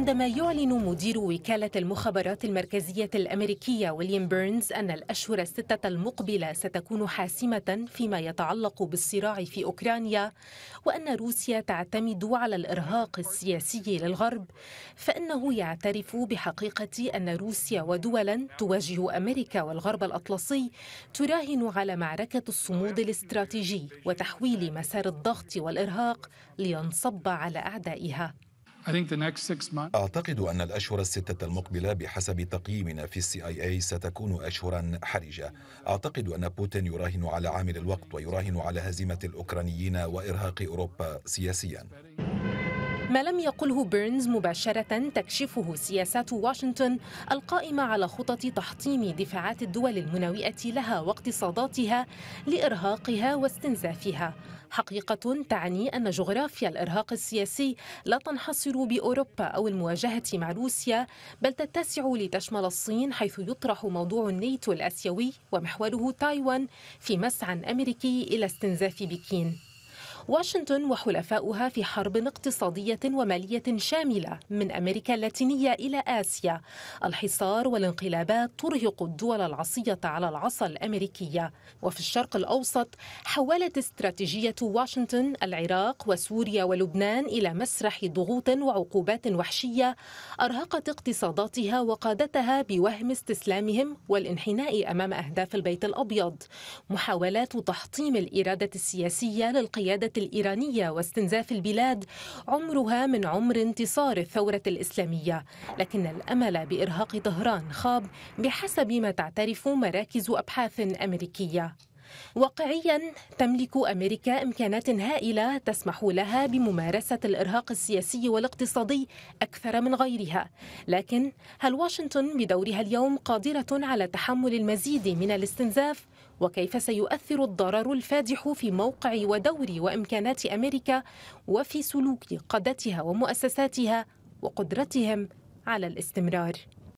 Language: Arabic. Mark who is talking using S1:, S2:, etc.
S1: عندما يعلن مدير وكالة المخابرات المركزية الأمريكية ويليام بيرنز أن الأشهر الستة المقبلة ستكون حاسمة فيما يتعلق بالصراع في أوكرانيا وأن روسيا تعتمد على الإرهاق السياسي للغرب فإنه يعترف بحقيقة أن روسيا ودولا تواجه أمريكا والغرب الأطلسي تراهن على معركة الصمود الاستراتيجي وتحويل مسار الضغط والإرهاق لينصب على أعدائها
S2: أعتقد أن الأشهر الستة المقبلة بحسب تقييمنا في السي آي آي ستكون أشهرا حرجة أعتقد أن بوتين يراهن على عامل الوقت ويراهن على هزيمة الأوكرانيين وإرهاق أوروبا سياسيا
S1: ما لم يقله بيرنز مباشرة تكشفه سياسات واشنطن القائمة على خطط تحطيم دفاعات الدول المناوئة لها واقتصاداتها لإرهاقها واستنزافها حقيقة تعني أن جغرافيا الإرهاق السياسي لا تنحصر بأوروبا أو المواجهة مع روسيا بل تتسع لتشمل الصين حيث يطرح موضوع النيتو الآسيوي ومحوره تايوان في مسعى أمريكي إلى استنزاف بكين واشنطن وحلفاؤها في حرب اقتصادية ومالية شاملة من أمريكا اللاتينية إلى آسيا الحصار والانقلابات ترهق الدول العصية على العصا الأمريكية وفي الشرق الأوسط حولت استراتيجية واشنطن العراق وسوريا ولبنان إلى مسرح ضغوط وعقوبات وحشية أرهقت اقتصاداتها وقادتها بوهم استسلامهم والانحناء أمام أهداف البيت الأبيض محاولات تحطيم الإرادة السياسية للقيادة القوات الإيرانية واستنزاف البلاد عمرها من عمر انتصار الثورة الإسلامية لكن الأمل بإرهاق طهران خاب بحسب ما تعترف مراكز أبحاث أمريكية واقعيا تملك امريكا امكانات هائله تسمح لها بممارسه الارهاق السياسي والاقتصادي اكثر من غيرها لكن هل واشنطن بدورها اليوم قادره على تحمل المزيد من الاستنزاف وكيف سيؤثر الضرر الفادح في موقع ودور وامكانات امريكا وفي سلوك قادتها ومؤسساتها وقدرتهم على الاستمرار